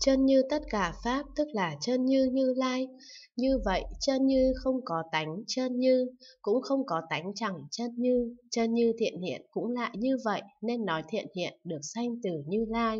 chân như tất cả pháp tức là chân như như lai như vậy chân như không có tánh chân như cũng không có tánh chẳng chân như chân như thiện hiện cũng lại như vậy nên nói thiện hiện được sanh từ như lai